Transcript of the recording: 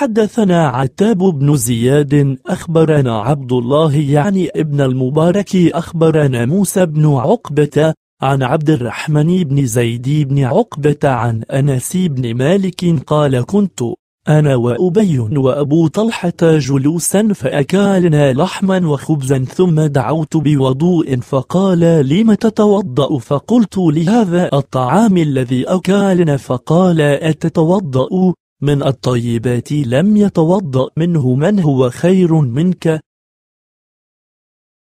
حدثنا عتاب بن زياد أخبرنا عبد الله يعني ابن المبارك أخبرنا موسى بن عقبة عن عبد الرحمن بن زيد بن عقبة عن أنس بن مالك قال كنت أنا وأبي وأبو طلحة جلوسا فأكلنا لحما وخبزا ثم دعوت بوضوء فقال لم تتوضأ فقلت لهذا الطعام الذي أكلنا فقال أتتوضأ من الطيبات لم يتوضأ منه من هو خير منك